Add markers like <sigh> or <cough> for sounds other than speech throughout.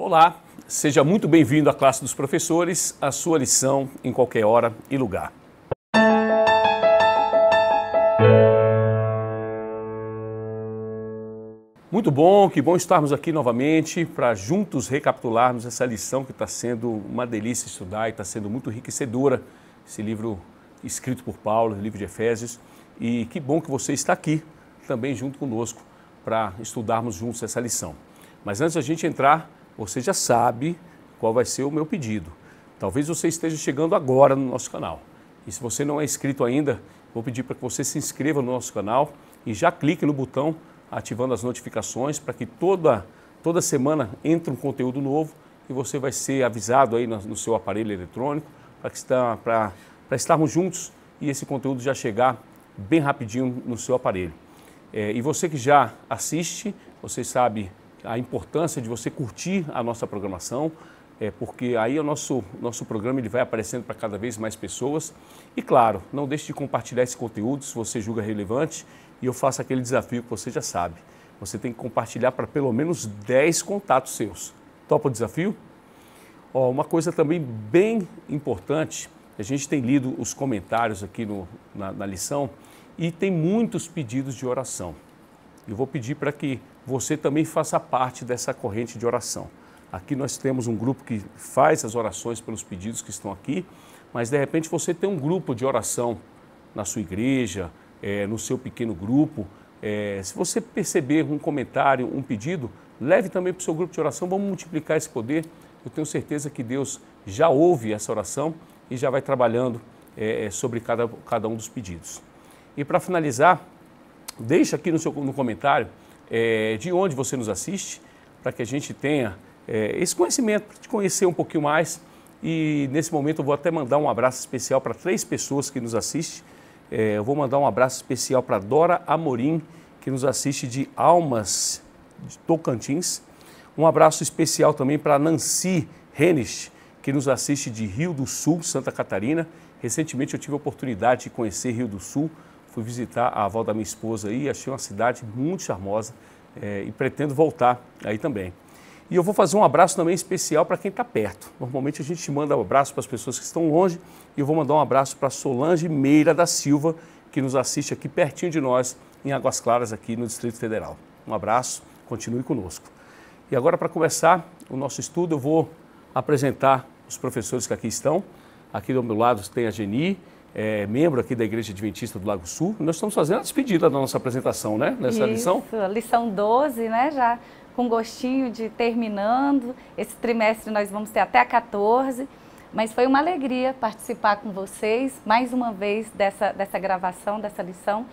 Olá, seja muito bem-vindo à classe dos professores, a sua lição em qualquer hora e lugar. Muito bom, que bom estarmos aqui novamente para juntos recapitularmos essa lição que está sendo uma delícia estudar e está sendo muito enriquecedora. Esse livro escrito por Paulo, o livro de Efésios. E que bom que você está aqui também junto conosco para estudarmos juntos essa lição. Mas antes a gente entrar você já sabe qual vai ser o meu pedido. Talvez você esteja chegando agora no nosso canal. E se você não é inscrito ainda, vou pedir para que você se inscreva no nosso canal e já clique no botão ativando as notificações para que toda, toda semana entre um conteúdo novo e você vai ser avisado aí no, no seu aparelho eletrônico para, que está, para, para estarmos juntos e esse conteúdo já chegar bem rapidinho no seu aparelho. É, e você que já assiste, você sabe a importância de você curtir a nossa programação, é, porque aí o nosso, nosso programa ele vai aparecendo para cada vez mais pessoas. E claro, não deixe de compartilhar esse conteúdo se você julga relevante e eu faço aquele desafio que você já sabe. Você tem que compartilhar para pelo menos 10 contatos seus. Topa o desafio? Ó, uma coisa também bem importante, a gente tem lido os comentários aqui no, na, na lição e tem muitos pedidos de oração. Eu vou pedir para que você também faça parte dessa corrente de oração. Aqui nós temos um grupo que faz as orações pelos pedidos que estão aqui, mas de repente você tem um grupo de oração na sua igreja, é, no seu pequeno grupo. É, se você perceber um comentário, um pedido, leve também para o seu grupo de oração, vamos multiplicar esse poder. Eu tenho certeza que Deus já ouve essa oração e já vai trabalhando é, é sobre cada, cada um dos pedidos. E para finalizar, deixa aqui no, seu, no comentário é, de onde você nos assiste, para que a gente tenha é, esse conhecimento, para te conhecer um pouquinho mais. E nesse momento eu vou até mandar um abraço especial para três pessoas que nos assistem. É, eu vou mandar um abraço especial para Dora Amorim, que nos assiste de Almas, de Tocantins. Um abraço especial também para Nancy Renich, que nos assiste de Rio do Sul, Santa Catarina. Recentemente eu tive a oportunidade de conhecer Rio do Sul fui visitar a avó da minha esposa aí, achei uma cidade muito charmosa é, e pretendo voltar aí também. E eu vou fazer um abraço também especial para quem está perto. Normalmente a gente manda um abraço para as pessoas que estão longe e eu vou mandar um abraço para Solange Meira da Silva, que nos assiste aqui pertinho de nós, em Águas Claras, aqui no Distrito Federal. Um abraço, continue conosco. E agora, para começar o nosso estudo, eu vou apresentar os professores que aqui estão. Aqui do meu lado tem a Geni, é, membro aqui da Igreja Adventista do Lago Sul. Nós estamos fazendo a despedida da nossa apresentação, né? Nessa Isso, lição. Lição 12, né? Já com gostinho de terminando. Esse trimestre nós vamos ter até a 14. Mas foi uma alegria participar com vocês mais uma vez dessa, dessa gravação, dessa lição.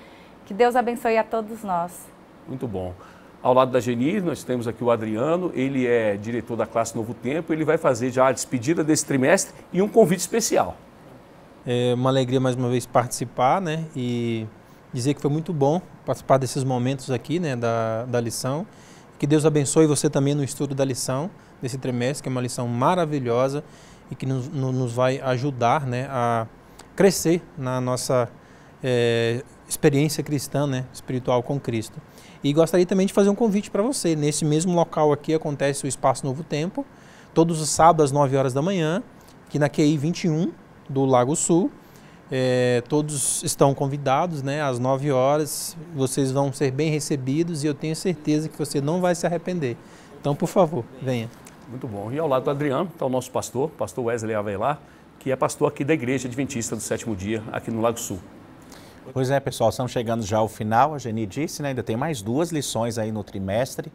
Que Deus abençoe a todos nós. Muito bom. Ao lado da Geni, nós temos aqui o Adriano, ele é diretor da classe Novo Tempo, ele vai fazer já a despedida desse trimestre e um convite especial. É uma alegria mais uma vez participar, né? E dizer que foi muito bom participar desses momentos aqui, né? Da, da lição. Que Deus abençoe você também no estudo da lição desse trimestre, que é uma lição maravilhosa e que nos, nos vai ajudar, né? A crescer na nossa é, experiência cristã, né? Espiritual com Cristo. E gostaria também de fazer um convite para você. Nesse mesmo local aqui acontece o Espaço Novo Tempo, todos os sábados às 9 horas da manhã, aqui na QI 21, do Lago Sul. É, todos estão convidados, né? Às 9 horas vocês vão ser bem recebidos e eu tenho certeza que você não vai se arrepender. Então, por favor, venha. Muito bom. E ao lado do Adriano está o nosso pastor, pastor Wesley Avelar, que é pastor aqui da Igreja Adventista do Sétimo Dia, aqui no Lago Sul. Pois é, pessoal, estamos chegando já ao final. A Geni disse, né? Ainda tem mais duas lições aí no trimestre,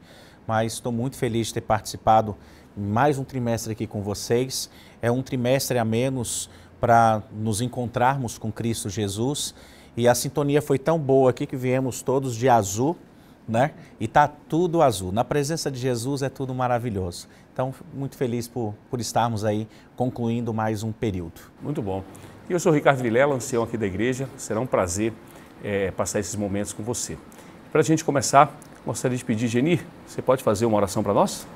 mas estou muito feliz de ter participado mais um trimestre aqui com vocês. É um trimestre a menos para nos encontrarmos com Cristo Jesus. E a sintonia foi tão boa aqui que viemos todos de azul, né? E tá tudo azul. Na presença de Jesus é tudo maravilhoso. Então, muito feliz por, por estarmos aí concluindo mais um período. Muito bom. E eu sou Ricardo Vilela, ancião aqui da igreja. Será um prazer é, passar esses momentos com você. Para a gente começar, gostaria de pedir, Geni, você pode fazer uma oração para nós?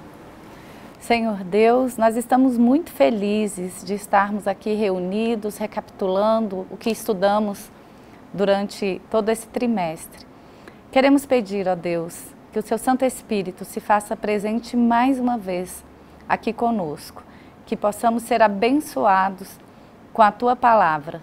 Senhor Deus, nós estamos muito felizes de estarmos aqui reunidos, recapitulando o que estudamos durante todo esse trimestre. Queremos pedir, ó Deus, que o Seu Santo Espírito se faça presente mais uma vez aqui conosco, que possamos ser abençoados com a Tua palavra.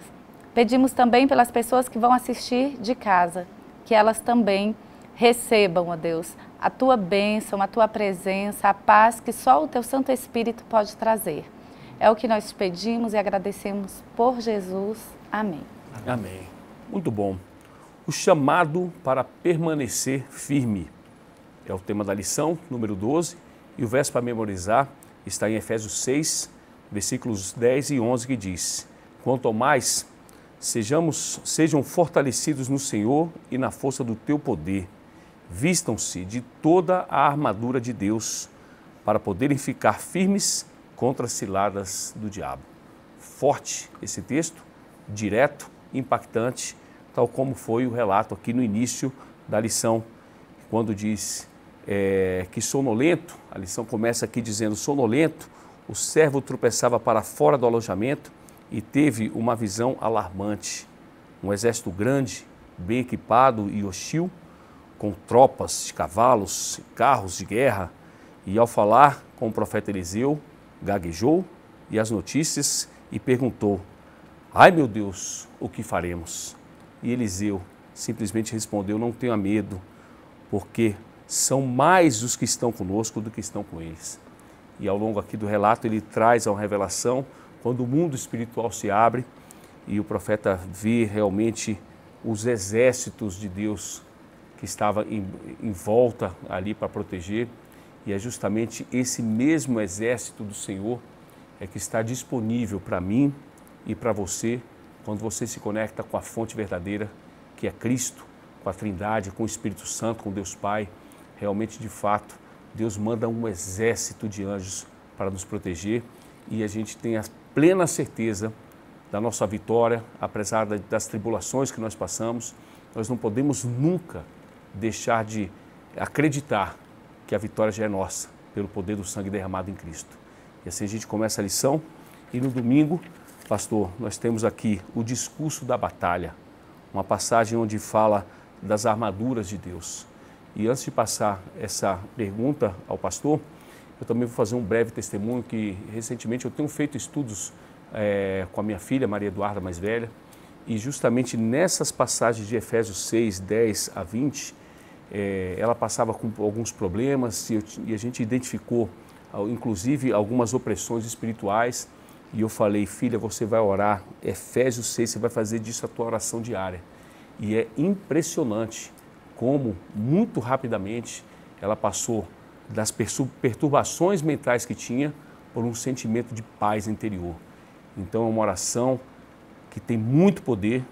Pedimos também pelas pessoas que vão assistir de casa, que elas também recebam, ó Deus, a tua bênção, a tua presença, a paz que só o teu Santo Espírito pode trazer. É o que nós pedimos e agradecemos por Jesus. Amém. Amém. Muito bom. O chamado para permanecer firme é o tema da lição, número 12, e o verso para memorizar está em Efésios 6, versículos 10 e 11, que diz: Quanto ao mais, sejamos, sejam fortalecidos no Senhor e na força do teu poder vistam-se de toda a armadura de Deus para poderem ficar firmes contra as ciladas do diabo. Forte esse texto, direto, impactante, tal como foi o relato aqui no início da lição, quando diz é, que sonolento, a lição começa aqui dizendo sonolento, o servo tropeçava para fora do alojamento e teve uma visão alarmante. Um exército grande, bem equipado e hostil, com tropas de cavalos, carros de guerra, e ao falar com o profeta Eliseu, gaguejou e as notícias e perguntou: Ai meu Deus, o que faremos? E Eliseu simplesmente respondeu: Não tenha medo, porque são mais os que estão conosco do que estão com eles. E ao longo aqui do relato, ele traz uma revelação quando o mundo espiritual se abre e o profeta vê realmente os exércitos de Deus que estava em, em volta ali para proteger. E é justamente esse mesmo exército do Senhor é que está disponível para mim e para você quando você se conecta com a fonte verdadeira, que é Cristo, com a Trindade, com o Espírito Santo, com Deus Pai. Realmente, de fato, Deus manda um exército de anjos para nos proteger e a gente tem a plena certeza da nossa vitória, apesar das tribulações que nós passamos. Nós não podemos nunca deixar de acreditar que a vitória já é nossa, pelo poder do sangue derramado em Cristo. E assim a gente começa a lição. E no domingo, pastor, nós temos aqui o discurso da batalha, uma passagem onde fala das armaduras de Deus. E antes de passar essa pergunta ao pastor, eu também vou fazer um breve testemunho que recentemente eu tenho feito estudos é, com a minha filha, Maria Eduarda, mais velha, e justamente nessas passagens de Efésios 6, 10 a 20, é, ela passava com alguns problemas e, eu, e a gente identificou, inclusive, algumas opressões espirituais. E eu falei, filha, você vai orar, Efésios 6, você vai fazer disso a tua oração diária. E é impressionante como, muito rapidamente, ela passou das perturbações mentais que tinha por um sentimento de paz interior. Então é uma oração que tem muito poder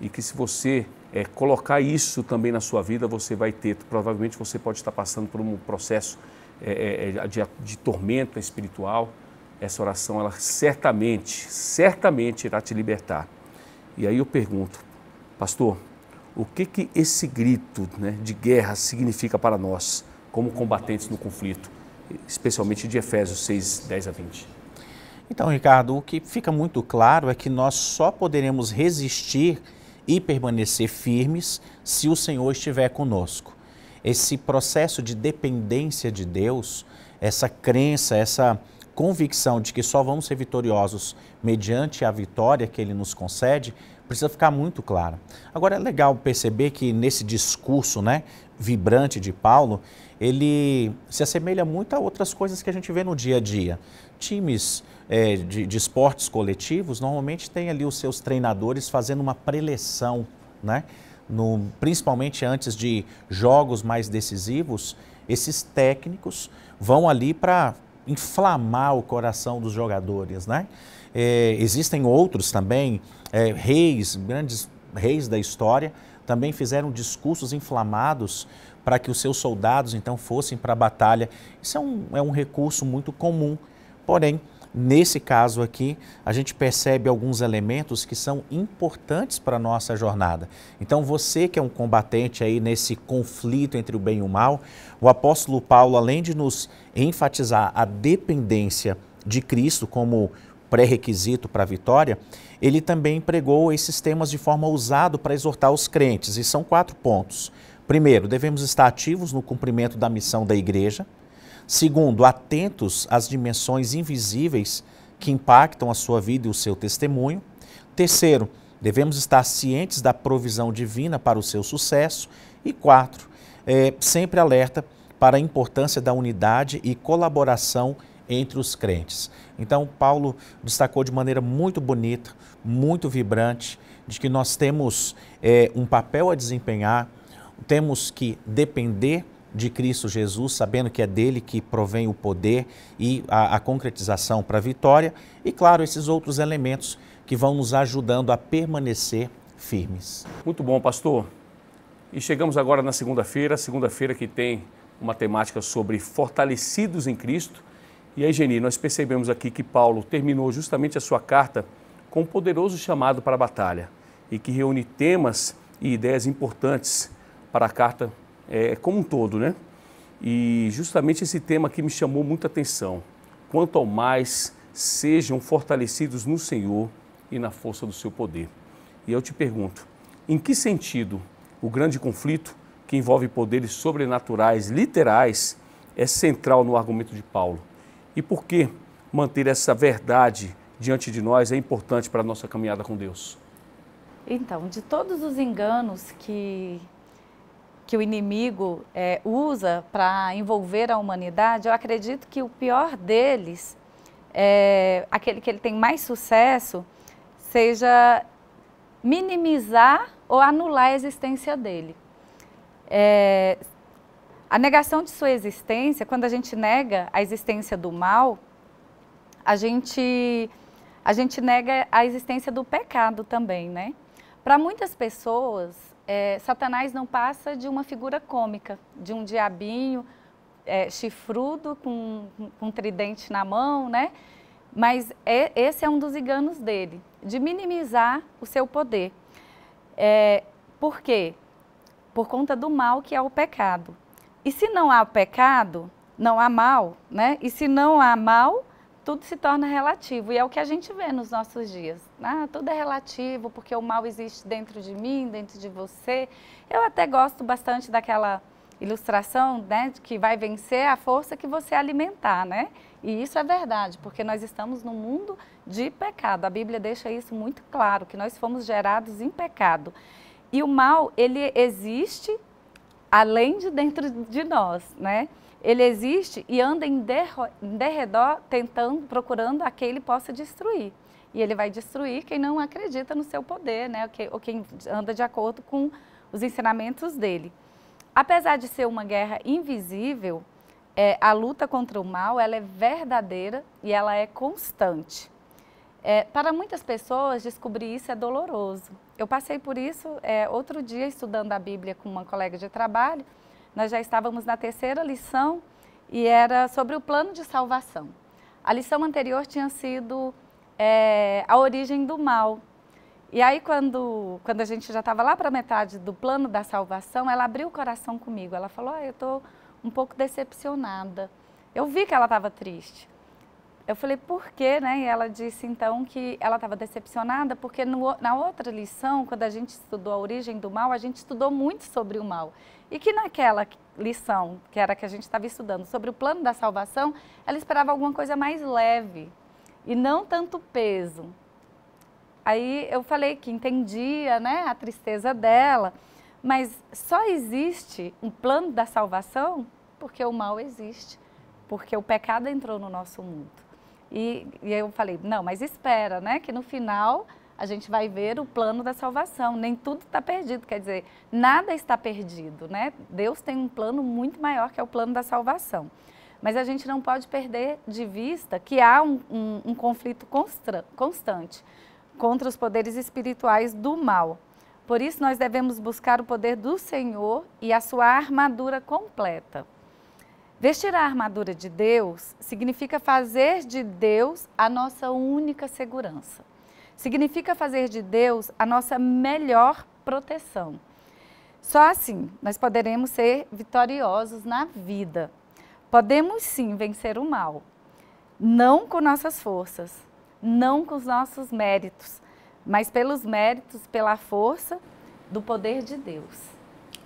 e que se você é, colocar isso também na sua vida, você vai ter, provavelmente você pode estar passando por um processo é, é, é de, de tormenta espiritual. Essa oração, ela certamente, certamente irá te libertar. E aí eu pergunto, pastor, o que, que esse grito né, de guerra significa para nós, como combatentes no conflito, especialmente de Efésios 6, 10 a 20? Então, Ricardo, o que fica muito claro é que nós só poderemos resistir e permanecer firmes se o Senhor estiver conosco. Esse processo de dependência de Deus, essa crença, essa convicção de que só vamos ser vitoriosos mediante a vitória que ele nos concede, precisa ficar muito clara. Agora é legal perceber que nesse discurso, né, vibrante de Paulo, ele se assemelha muito a outras coisas que a gente vê no dia a dia. Times é, de, de esportes coletivos normalmente têm ali os seus treinadores fazendo uma preleção, né? No, principalmente antes de jogos mais decisivos, esses técnicos vão ali para inflamar o coração dos jogadores, né? É, existem outros também, é, reis, grandes reis da história, também fizeram discursos inflamados para que os seus soldados então fossem para a batalha. Isso é um, é um recurso muito comum, porém Nesse caso aqui, a gente percebe alguns elementos que são importantes para a nossa jornada. Então, você que é um combatente aí nesse conflito entre o bem e o mal, o apóstolo Paulo, além de nos enfatizar a dependência de Cristo como pré-requisito para a vitória, ele também pregou esses temas de forma ousada para exortar os crentes, e são quatro pontos. Primeiro, devemos estar ativos no cumprimento da missão da igreja. Segundo, atentos às dimensões invisíveis que impactam a sua vida e o seu testemunho. Terceiro, devemos estar cientes da provisão divina para o seu sucesso. E quatro, é, sempre alerta para a importância da unidade e colaboração entre os crentes. Então, Paulo destacou de maneira muito bonita, muito vibrante, de que nós temos é, um papel a desempenhar, temos que depender de Cristo Jesus, sabendo que é dele que provém o poder e a, a concretização para a vitória, e claro, esses outros elementos que vão nos ajudando a permanecer firmes. Muito bom, pastor. E chegamos agora na segunda-feira, segunda-feira que tem uma temática sobre fortalecidos em Cristo. E aí, Geni, nós percebemos aqui que Paulo terminou justamente a sua carta com um poderoso chamado para a batalha e que reúne temas e ideias importantes para a carta é, como um todo, né? E justamente esse tema que me chamou muita atenção. Quanto ao mais, sejam fortalecidos no Senhor e na força do seu poder. E eu te pergunto, em que sentido o grande conflito que envolve poderes sobrenaturais, literais, é central no argumento de Paulo? E por que manter essa verdade diante de nós é importante para a nossa caminhada com Deus? Então, de todos os enganos que que o inimigo é, usa para envolver a humanidade, eu acredito que o pior deles, é, aquele que ele tem mais sucesso, seja minimizar ou anular a existência dele. É, a negação de sua existência, quando a gente nega a existência do mal, a gente, a gente nega a existência do pecado também, né? Para muitas pessoas, é, Satanás não passa de uma figura cômica, de um diabinho é, chifrudo com, com um tridente na mão, né? Mas é, esse é um dos enganos dele, de minimizar o seu poder. É, por quê? Por conta do mal que é o pecado. E se não há pecado, não há mal, né? E se não há mal, tudo se torna relativo e é o que a gente vê nos nossos dias. Ah, tudo é relativo porque o mal existe dentro de mim, dentro de você. Eu até gosto bastante daquela ilustração, né, que vai vencer a força que você alimentar, né? E isso é verdade, porque nós estamos no mundo de pecado. A Bíblia deixa isso muito claro, que nós fomos gerados em pecado. E o mal, ele existe além de dentro de nós, né? ele existe e anda em derredor tentando, procurando a quem ele possa destruir. E ele vai destruir quem não acredita no seu poder, né? ou quem anda de acordo com os ensinamentos dele. Apesar de ser uma guerra invisível, é, a luta contra o mal ela é verdadeira e ela é constante. É, para muitas pessoas, descobrir isso é doloroso. Eu passei por isso é, outro dia estudando a Bíblia com uma colega de trabalho nós já estávamos na terceira lição e era sobre o plano de salvação. A lição anterior tinha sido é, a origem do mal. E aí, quando, quando a gente já estava lá para metade do plano da salvação, ela abriu o coração comigo. Ela falou: ah, Eu estou um pouco decepcionada. Eu vi que ela estava triste. Eu falei, por quê, né? E ela disse então que ela estava decepcionada porque no, na outra lição, quando a gente estudou a origem do mal, a gente estudou muito sobre o mal. E que naquela lição, que era que a gente estava estudando, sobre o plano da salvação, ela esperava alguma coisa mais leve e não tanto peso. Aí eu falei que entendia, né, a tristeza dela, mas só existe um plano da salvação porque o mal existe, porque o pecado entrou no nosso mundo. E, e eu falei, não, mas espera, né? Que no final a gente vai ver o plano da salvação. Nem tudo está perdido, quer dizer, nada está perdido, né? Deus tem um plano muito maior que é o plano da salvação. Mas a gente não pode perder de vista que há um, um, um conflito constra, constante contra os poderes espirituais do mal. Por isso, nós devemos buscar o poder do Senhor e a sua armadura completa. Vestir a armadura de Deus significa fazer de Deus a nossa única segurança. Significa fazer de Deus a nossa melhor proteção. Só assim nós poderemos ser vitoriosos na vida. Podemos sim vencer o mal, não com nossas forças, não com os nossos méritos, mas pelos méritos, pela força do poder de Deus.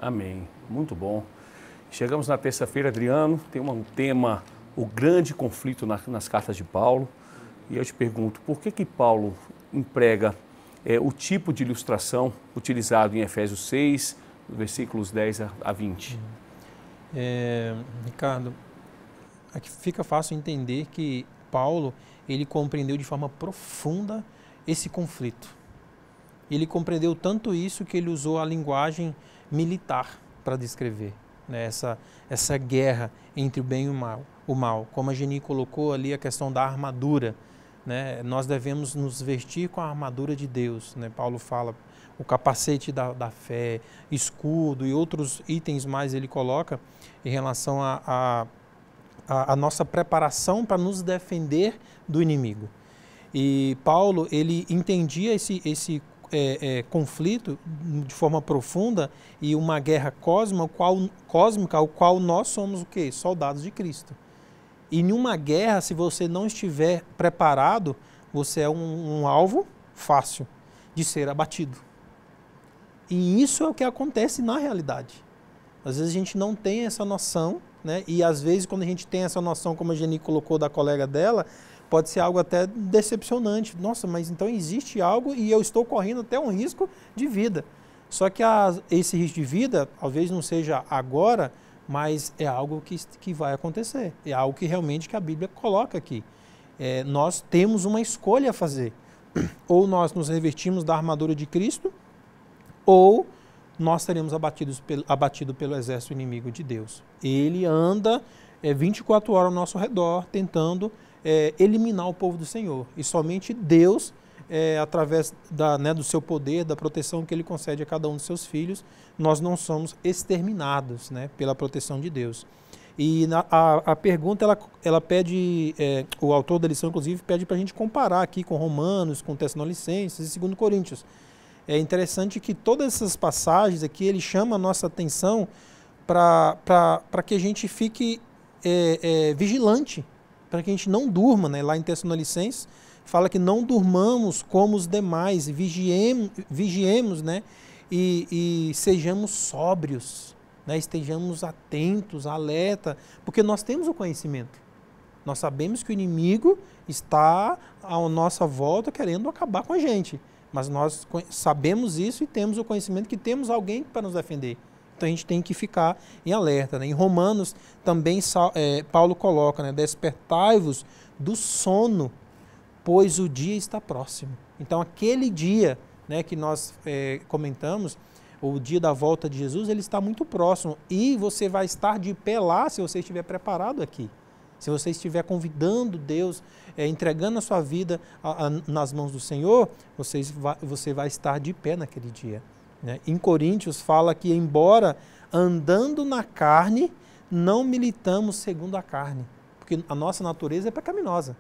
Amém. Muito bom. Chegamos na terça-feira, Adriano, tem um tema, o grande conflito na, nas cartas de Paulo. E eu te pergunto, por que que Paulo emprega é, o tipo de ilustração utilizado em Efésios 6, versículos 10 a 20? É, Ricardo, aqui fica fácil entender que Paulo, ele compreendeu de forma profunda esse conflito. Ele compreendeu tanto isso que ele usou a linguagem militar para descrever né, essa, essa guerra entre o bem e o mal, o mal. Como a Geni colocou ali a questão da armadura, né, nós devemos nos vestir com a armadura de Deus. Né? Paulo fala o capacete da, da fé, escudo e outros itens mais ele coloca em relação à a, a, a, a nossa preparação para nos defender do inimigo. E Paulo, ele entendia esse, esse é, é, conflito de forma profunda e uma guerra cósmica, qual, cósmica, ao qual nós somos o quê? Soldados de Cristo. E em uma guerra, se você não estiver preparado, você é um, um alvo fácil de ser abatido. E isso é o que acontece na realidade. Às vezes a gente não tem essa noção, né? E às vezes quando a gente tem essa noção, como a Geni colocou da colega dela, pode ser algo até decepcionante. Nossa, mas então existe algo e eu estou correndo até um risco de vida. Só que a, esse risco de vida talvez não seja agora, mas é algo que, que vai acontecer. É algo que realmente que a Bíblia coloca aqui. É, nós temos uma escolha a fazer. <clears throat> Ou nós nos revertimos da armadura de Cristo, ou nós seremos abatidos pelo, abatido pelo exército inimigo de Deus. Ele anda é, 24 horas ao nosso redor, tentando é, eliminar o povo do Senhor. E somente Deus, é, através da, né, do seu poder, da proteção que ele concede a cada um dos seus filhos, nós não somos exterminados né, pela proteção de Deus. E na, a, a, pergunta, ela, ela pede, é, o autor da lição, inclusive, pede para a gente comparar aqui com Romanos, com Tessalonicenses e 2 Coríntios. É interessante que todas essas passagens aqui, ele chama a nossa atenção para que a gente fique é, é, vigilante para que a gente não durma, né? Lá em Tessalonicenses fala que não durmamos como os demais, vigiemos, vigiemos né? E, e sejamos sóbrios, né? estejamos atentos, alerta, porque nós temos o conhecimento. Nós sabemos que o inimigo está à nossa volta querendo acabar com a gente. Mas nós sabemos isso e temos o conhecimento que temos alguém para nos defender. Então, a gente tem que ficar em alerta. Né? Em Romanos também é, Paulo coloca, né? despertai-vos do sono, pois o dia está próximo. Então aquele dia né, que nós é, comentamos, o dia da volta de Jesus, ele está muito próximo e você vai estar de pé lá se você estiver preparado aqui. Se você estiver convidando Deus, é, entregando a sua vida a, a, nas mãos do Senhor, você vai, você vai estar de pé naquele dia. Né? Em Coríntios fala que, embora andando na carne, não militamos segundo a carne, porque a nossa natureza é pecaminosa.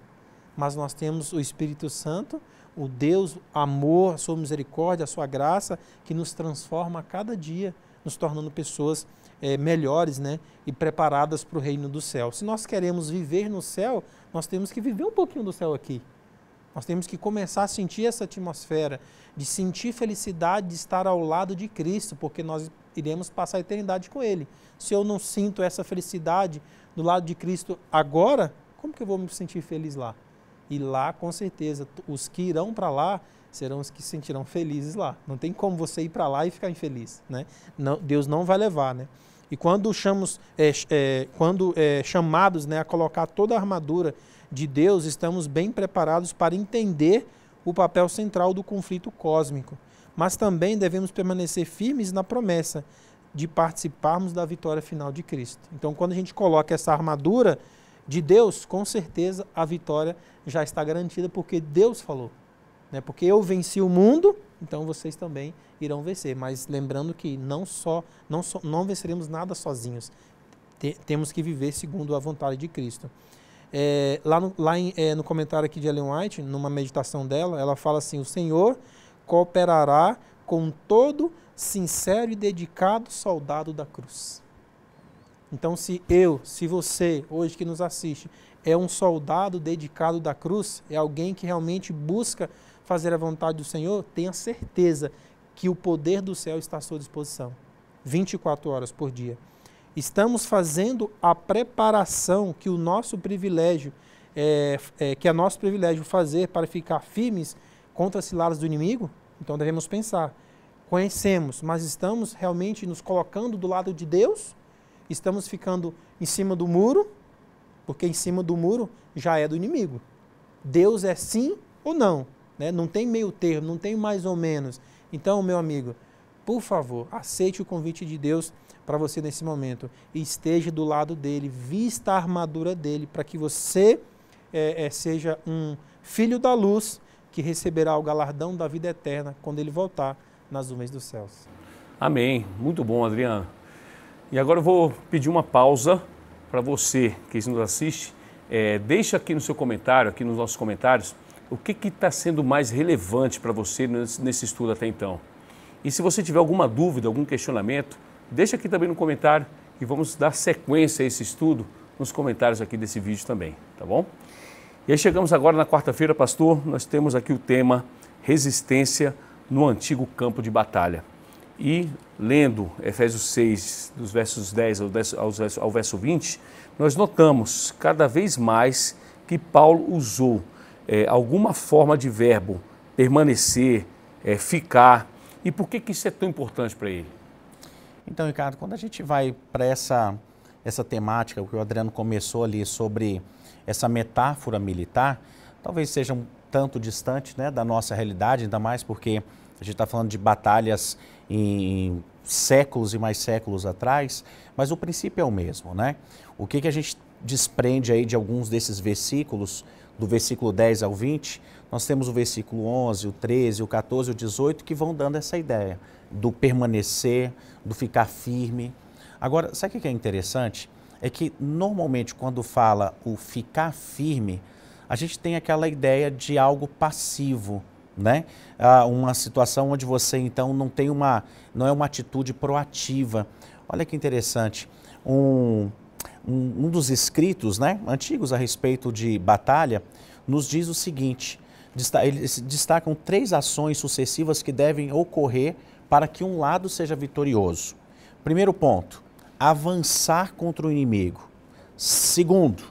Mas nós temos o Espírito Santo, o Deus, o amor, a sua misericórdia, a sua graça, que nos transforma a cada dia, nos tornando pessoas é, melhores né? e preparadas para o reino do céu. Se nós queremos viver no céu, nós temos que viver um pouquinho do céu aqui. Nós temos que começar a sentir essa atmosfera, de sentir felicidade de estar ao lado de Cristo, porque nós iremos passar a eternidade com Ele. Se eu não sinto essa felicidade do lado de Cristo agora, como que eu vou me sentir feliz lá? E lá, com certeza, os que irão para lá serão os que se sentirão felizes lá. Não tem como você ir para lá e ficar infeliz, né? Não, Deus não vai levar, né? E quando, chamos, é, é, quando é, chamados né, a colocar toda a armadura de Deus, estamos bem preparados para entender o papel central do conflito cósmico, mas também devemos permanecer firmes na promessa de participarmos da vitória final de Cristo. Então, quando a gente coloca essa armadura de Deus, com certeza a vitória já está garantida, porque Deus falou. Né? Porque eu venci o mundo, então vocês também irão vencer. Mas lembrando que não só não, só, não venceremos nada sozinhos, temos que viver segundo a vontade de Cristo. É, lá no, lá em, é, no comentário aqui de Ellen White, numa meditação dela, ela fala assim: O Senhor cooperará com todo sincero e dedicado soldado da cruz. Então, se eu, se você, hoje que nos assiste, é um soldado dedicado da cruz, é alguém que realmente busca fazer a vontade do Senhor, tenha certeza que o poder do céu está à sua disposição, 24 horas por dia. Estamos fazendo a preparação que o nosso privilégio, é, é, que é nosso privilégio fazer para ficar firmes contra as ciladas do inimigo? Então devemos pensar. Conhecemos, mas estamos realmente nos colocando do lado de Deus? Estamos ficando em cima do muro? Porque em cima do muro já é do inimigo. Deus é sim ou não. Né? Não tem meio termo, não tem mais ou menos. Então, meu amigo, por favor, aceite o convite de Deus para você nesse momento. Esteja do lado dele, vista a armadura dele, para que você é, é, seja um filho da luz que receberá o galardão da vida eterna quando ele voltar nas nuvens dos céus. Amém. Muito bom, Adriano. E agora eu vou pedir uma pausa para você que nos assiste. É, deixa aqui no seu comentário, aqui nos nossos comentários, o que está sendo mais relevante para você nesse, nesse estudo até então. E se você tiver alguma dúvida, algum questionamento, Deixa aqui também no comentário e vamos dar sequência a esse estudo nos comentários aqui desse vídeo também, tá bom? E aí chegamos agora na quarta-feira, pastor, nós temos aqui o tema resistência no antigo campo de batalha. E lendo Efésios 6, dos versos 10 ao verso 20, nós notamos cada vez mais que Paulo usou é, alguma forma de verbo permanecer, é, ficar. E por que, que isso é tão importante para ele? Então, Ricardo, quando a gente vai para essa, essa temática, o que o Adriano começou ali sobre essa metáfora militar, talvez seja um tanto distante né, da nossa realidade, ainda mais porque a gente está falando de batalhas em séculos e mais séculos atrás, mas o princípio é o mesmo, né? O que, que a gente desprende aí de alguns desses versículos, do versículo 10 ao 20, nós temos o versículo 11, o 13, o 14, o 18, que vão dando essa ideia do permanecer, do ficar firme. Agora, sabe o que é interessante? É que normalmente quando fala o ficar firme, a gente tem aquela ideia de algo passivo, né? Ah, uma situação onde você então não tem uma, não é uma atitude proativa. Olha que interessante. Um, um, um dos escritos, né, antigos a respeito de batalha, nos diz o seguinte: eles destacam três ações sucessivas que devem ocorrer para que um lado seja vitorioso. Primeiro ponto, avançar contra o inimigo. Segundo,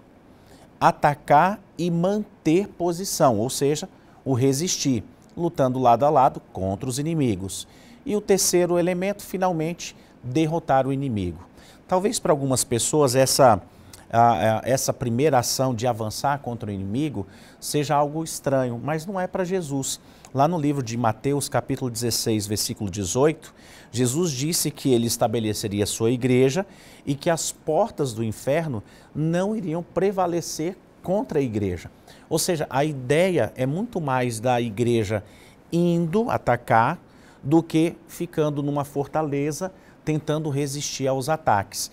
atacar e manter posição, ou seja, o resistir, lutando lado a lado contra os inimigos. E o terceiro elemento, finalmente, derrotar o inimigo. Talvez para algumas pessoas essa, a, a, essa primeira ação de avançar contra o inimigo seja algo estranho, mas não é para Jesus. Lá no livro de Mateus, capítulo 16, versículo 18, Jesus disse que ele estabeleceria sua igreja e que as portas do inferno não iriam prevalecer contra a igreja. Ou seja, a ideia é muito mais da igreja indo atacar do que ficando numa fortaleza tentando resistir aos ataques.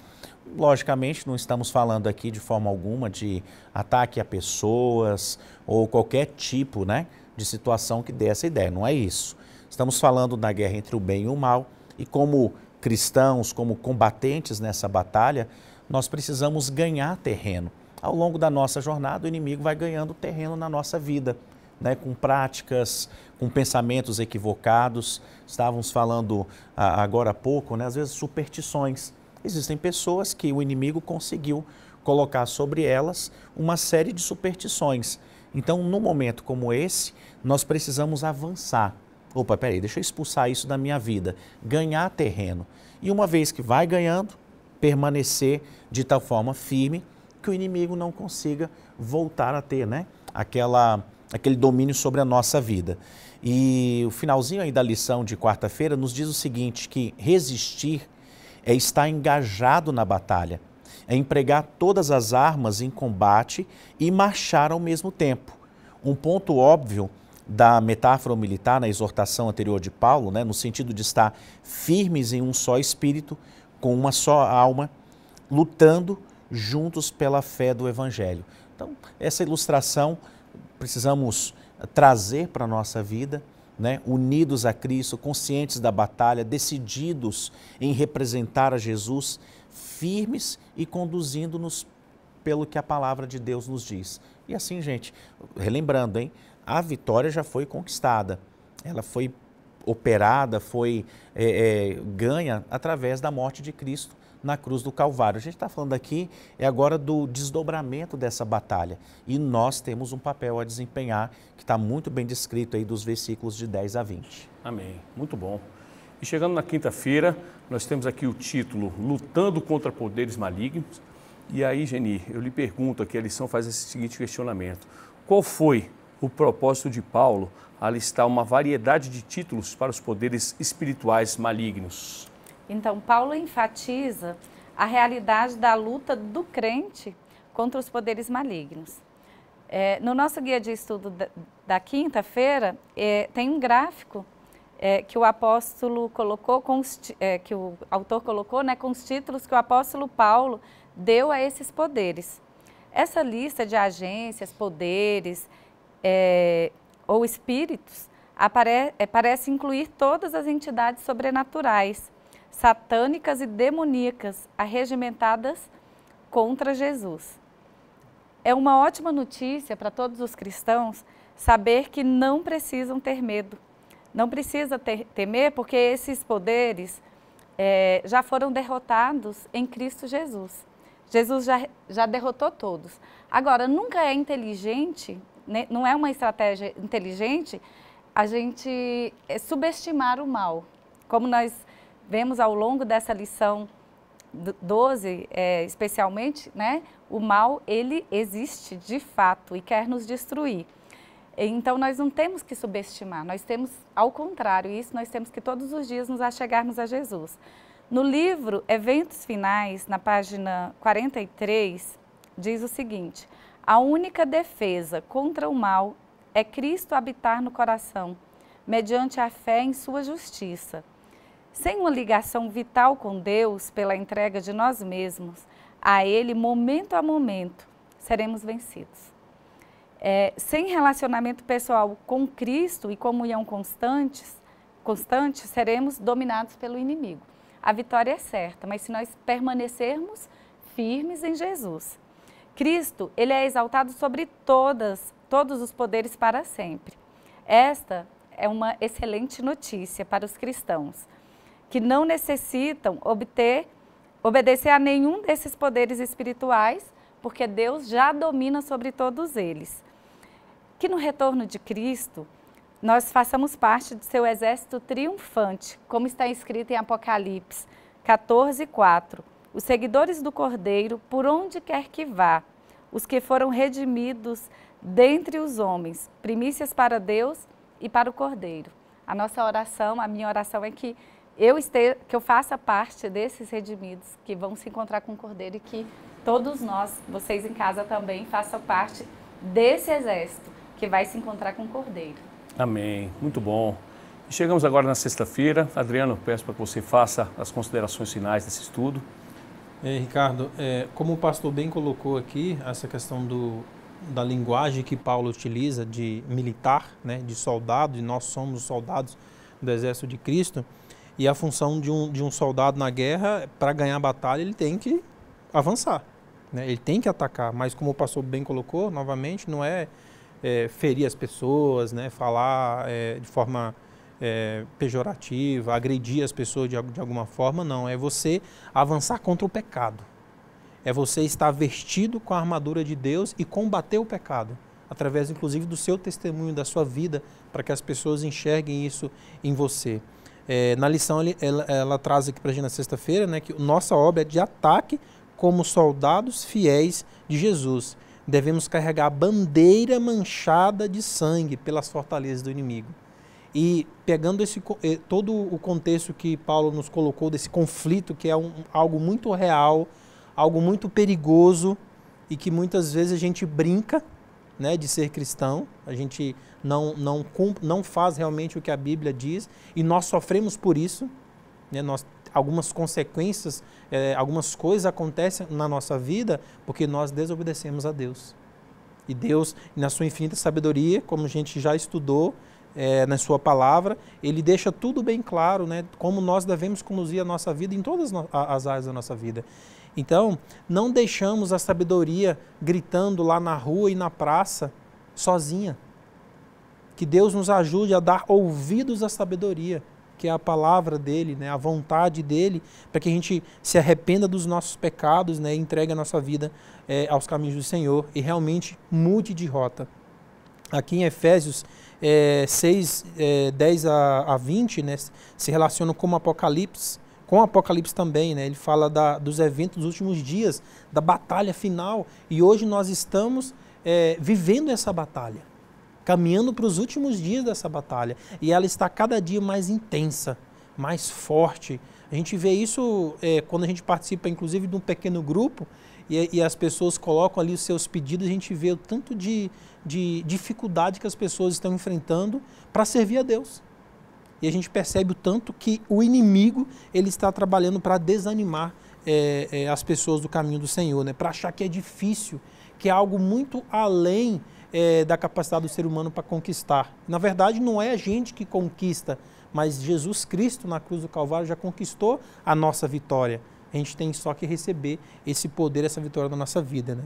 Logicamente, não estamos falando aqui de forma alguma de ataque a pessoas ou qualquer tipo né, de situação que dê essa ideia. Não é isso. Estamos falando da guerra entre o bem e o mal e como cristãos, como combatentes nessa batalha, nós precisamos ganhar terreno. Ao longo da nossa jornada, o inimigo vai ganhando terreno na nossa vida, né? com práticas, com pensamentos equivocados. Estávamos falando ah, agora há pouco, né? às vezes, superstições. Existem pessoas que o inimigo conseguiu colocar sobre elas uma série de superstições então, num momento como esse, nós precisamos avançar. Opa, peraí, deixa eu expulsar isso da minha vida. Ganhar terreno. E uma vez que vai ganhando, permanecer de tal forma firme que o inimigo não consiga voltar a ter né, aquela, aquele domínio sobre a nossa vida. E o finalzinho aí da lição de quarta-feira nos diz o seguinte: que resistir é estar engajado na batalha é empregar todas as armas em combate e marchar ao mesmo tempo. Um ponto óbvio da metáfora militar na exortação anterior de Paulo, né, no sentido de estar firmes em um só espírito, com uma só alma, lutando juntos pela fé do Evangelho. Então, essa ilustração precisamos trazer para a nossa vida, né, unidos a Cristo, conscientes da batalha, decididos em representar a Jesus firmes e conduzindo-nos pelo que a palavra de Deus nos diz. E assim, gente, relembrando, hein? A vitória já foi conquistada, ela foi operada, foi é, é, ganha através da morte de Cristo na cruz do Calvário. A gente está falando aqui é agora do desdobramento dessa batalha e nós temos um papel a desempenhar que está muito bem descrito aí dos versículos de 10 a 20. Amém. Muito bom. E chegando na quinta-feira, nós temos aqui o título Lutando contra Poderes Malignos. E aí, Geni, eu lhe pergunto aqui, a lição faz esse seguinte questionamento. Qual foi o propósito de Paulo alistar uma variedade de títulos para os poderes espirituais malignos? Então, Paulo enfatiza a realidade da luta do crente contra os poderes malignos. É, no nosso guia de estudo da, da quinta-feira, é, tem um gráfico é, que o apóstolo colocou, com os, é, que o autor colocou, né, com os títulos que o apóstolo Paulo deu a esses poderes. Essa lista de agências, poderes é, ou espíritos apare, é, parece incluir todas as entidades sobrenaturais, satânicas e demoníacas, arregimentadas contra Jesus. É uma ótima notícia para todos os cristãos saber que não precisam ter medo não precisa ter, temer, porque esses poderes é, já foram derrotados em Cristo Jesus. Jesus já, já derrotou todos. Agora, nunca é inteligente, né, não é uma estratégia inteligente a gente é, subestimar o mal. Como nós vemos ao longo dessa lição 12, é, especialmente, né, o mal ele existe de fato e quer nos destruir. Então, nós não temos que subestimar, nós temos, ao contrário, isso nós temos que todos os dias nos achegarmos a Jesus. No livro Eventos Finais, na página 43, diz o seguinte: A única defesa contra o mal é Cristo habitar no coração, mediante a fé em Sua justiça. Sem uma ligação vital com Deus pela entrega de nós mesmos, a Ele, momento a momento, seremos vencidos. É, sem relacionamento pessoal com Cristo e comunhão constantes, constante, seremos dominados pelo inimigo. A vitória é certa, mas se nós permanecermos firmes em Jesus. Cristo, ele é exaltado sobre todas, todos os poderes para sempre. Esta é uma excelente notícia para os cristãos, que não necessitam obter, obedecer a nenhum desses poderes espirituais, porque Deus já domina sobre todos eles que no retorno de Cristo nós façamos parte do seu exército triunfante, como está escrito em Apocalipse 14, 4. Os seguidores do Cordeiro, por onde quer que vá, os que foram redimidos dentre os homens, primícias para Deus e para o Cordeiro. A nossa oração, a minha oração é que eu esteja, que eu faça parte desses redimidos que vão se encontrar com o Cordeiro e que todos nós, vocês em casa também, façam parte desse exército que vai se encontrar com o Cordeiro. Amém. Muito bom. Chegamos agora na sexta-feira. Adriano, peço para que você faça as considerações finais desse estudo. É, Ricardo, é, como o pastor bem colocou aqui, essa questão do, da linguagem que Paulo utiliza de militar, né, de soldado, e nós somos soldados do exército de Cristo, e a função de um, de um soldado na guerra, para ganhar a batalha, ele tem que avançar, né, ele tem que atacar, mas como o pastor bem colocou, novamente, não é é, ferir as pessoas, né? falar é, de forma é, pejorativa, agredir as pessoas de, de alguma forma, não. É você avançar contra o pecado. É você estar vestido com a armadura de Deus e combater o pecado, através inclusive do seu testemunho, da sua vida, para que as pessoas enxerguem isso em você. É, na lição ela, ela, traz aqui para a gente na sexta-feira né, que nossa obra é de ataque como soldados fiéis de Jesus devemos carregar a bandeira manchada de sangue pelas fortalezas do inimigo. E pegando esse, eh, todo o contexto que Paulo nos colocou desse conflito, que é um, algo muito real, algo muito perigoso e que muitas vezes a gente brinca né, de ser cristão, a gente não, não, não faz realmente o que a Bíblia diz e nós sofremos por isso. Né, nós algumas consequências, é, algumas coisas acontecem na nossa vida porque nós desobedecemos a Deus. E Deus, na sua infinita sabedoria, como a gente já estudou é, na sua palavra, ele deixa tudo bem claro, né, como nós devemos conduzir a nossa vida em todas as áreas da nossa vida. Então, não deixamos a sabedoria gritando lá na rua e na praça sozinha. Que Deus nos ajude a dar ouvidos à sabedoria que é a palavra dele, né, a vontade dele, para que a gente se arrependa dos nossos pecados, né, e entregue a nossa vida é, aos caminhos do Senhor e realmente mude de rota. Aqui em Efésios é, 6, é, 10 a, a 20, né, se relaciona com o Apocalipse, com o Apocalipse também, né, ele fala da, dos eventos dos últimos dias, da batalha final, e hoje nós estamos é, vivendo essa batalha caminhando para os últimos dias dessa batalha. E ela está cada dia mais intensa, mais forte. A gente vê isso é, quando a gente participa, inclusive, de um pequeno grupo e, e, as pessoas colocam ali os seus pedidos. A gente vê o tanto de, de dificuldade que as pessoas estão enfrentando para servir a Deus. E a gente percebe o tanto que o inimigo ele está trabalhando para desanimar é, é, as pessoas do caminho do Senhor, né? para achar que é difícil, que é algo muito além é, da capacidade do ser humano para conquistar. Na verdade, não é a gente que conquista, mas Jesus Cristo na cruz do Calvário já conquistou a nossa vitória. A gente tem só que receber esse poder, essa vitória na nossa vida. Né?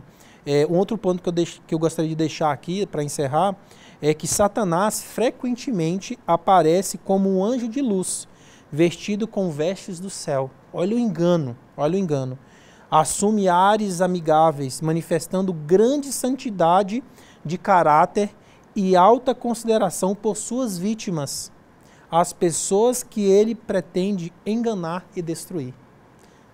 É, um outro ponto que eu, que eu gostaria de deixar aqui para encerrar é que Satanás frequentemente aparece como um anjo de luz, vestido com vestes do céu. Olha o engano, olha o engano. Assume ares amigáveis, manifestando grande santidade de caráter e alta consideração por suas vítimas, as pessoas que ele pretende enganar e destruir.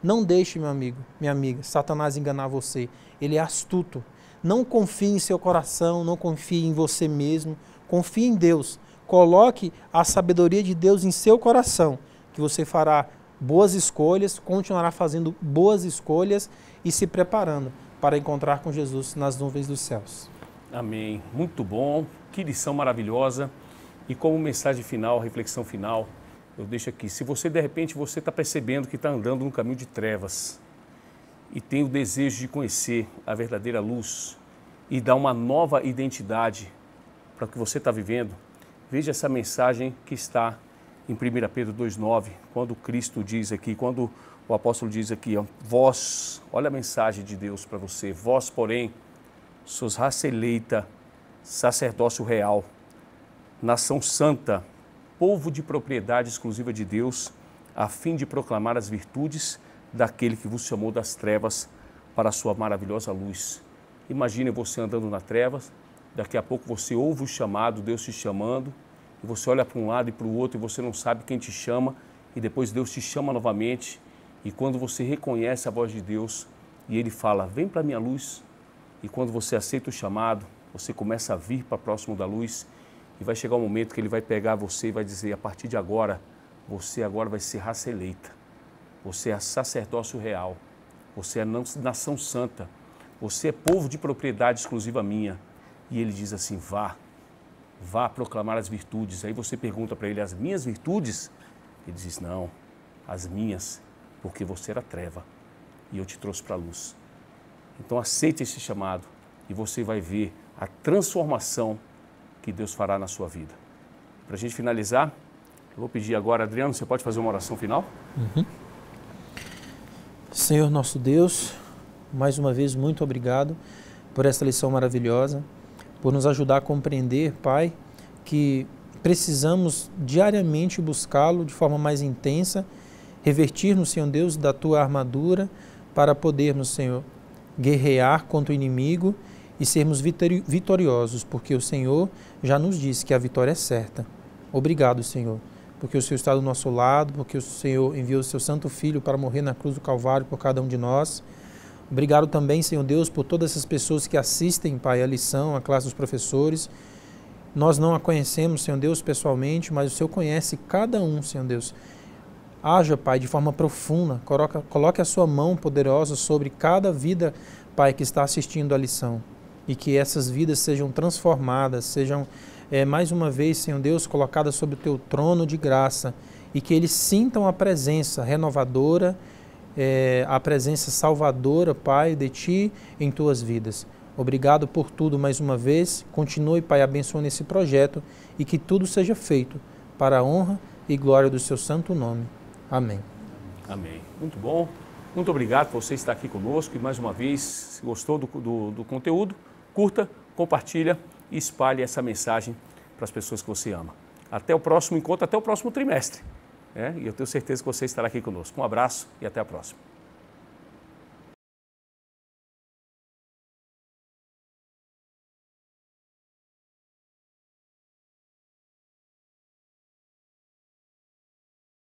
Não deixe, meu amigo, minha amiga, Satanás enganar você. Ele é astuto. Não confie em seu coração, não confie em você mesmo. Confie em Deus. Coloque a sabedoria de Deus em seu coração, que você fará boas escolhas, continuará fazendo boas escolhas e se preparando para encontrar com Jesus nas nuvens dos céus. Amém. Muito bom, que lição maravilhosa. E como mensagem final, reflexão final, eu deixo aqui. Se você de repente você está percebendo que está andando num caminho de trevas e tem o desejo de conhecer a verdadeira luz e dar uma nova identidade para o que você está vivendo, veja essa mensagem que está em 1 Pedro 2,9, quando Cristo diz aqui, quando o apóstolo diz aqui, ó, vós, olha a mensagem de Deus para você, vós, porém, sois raça eleita, sacerdócio real, nação santa, povo de propriedade exclusiva de Deus, a fim de proclamar as virtudes daquele que vos chamou das trevas para a sua maravilhosa luz. Imagine você andando na trevas, daqui a pouco você ouve o chamado, Deus te chamando, e você olha para um lado e para o outro e você não sabe quem te chama, e depois Deus te chama novamente, e quando você reconhece a voz de Deus e ele fala: "Vem para minha luz", e quando você aceita o chamado, você começa a vir para próximo da luz e vai chegar um momento que ele vai pegar você e vai dizer: a partir de agora, você agora vai ser raça eleita, você é sacerdócio real, você é nação santa, você é povo de propriedade exclusiva minha. E ele diz assim: vá, vá proclamar as virtudes. Aí você pergunta para ele: as minhas virtudes? Ele diz: não, as minhas, porque você era treva e eu te trouxe para a luz. Então aceite esse chamado e você vai ver a transformação que Deus fará na sua vida. Para a gente finalizar, eu vou pedir agora, Adriano, você pode fazer uma oração final? Uhum. Senhor nosso Deus, mais uma vez, muito obrigado por esta lição maravilhosa, por nos ajudar a compreender, Pai, que precisamos diariamente buscá-lo de forma mais intensa, revertir no Senhor Deus da tua armadura para podermos, Senhor, guerrear contra o inimigo e sermos vitoriosos, porque o Senhor já nos disse que a vitória é certa. Obrigado, Senhor, porque o Senhor está do nosso lado, porque o Senhor enviou o seu Santo Filho para morrer na cruz do Calvário por cada um de nós. Obrigado também, Senhor Deus, por todas essas pessoas que assistem, Pai, a lição, a classe dos professores. Nós não a conhecemos, Senhor Deus, pessoalmente, mas o Senhor conhece cada um, Senhor Deus. Haja, Pai, de forma profunda, coloca, coloque a sua mão poderosa sobre cada vida, Pai, que está assistindo a lição. E que essas vidas sejam transformadas, sejam, é, mais uma vez, Senhor Deus, colocadas sobre o teu trono de graça. E que eles sintam a presença renovadora, é, a presença salvadora, Pai, de Ti em tuas vidas. Obrigado por tudo mais uma vez. Continue, Pai, abençoando esse projeto e que tudo seja feito para a honra e glória do Seu santo nome. Amém. Amém. Muito bom. Muito obrigado por você estar aqui conosco e mais uma vez, se gostou do, do, do conteúdo, curta, compartilha e espalhe essa mensagem para as pessoas que você ama. Até o próximo encontro, até o próximo trimestre. Né? E eu tenho certeza que você estará aqui conosco. Um abraço e até a próxima.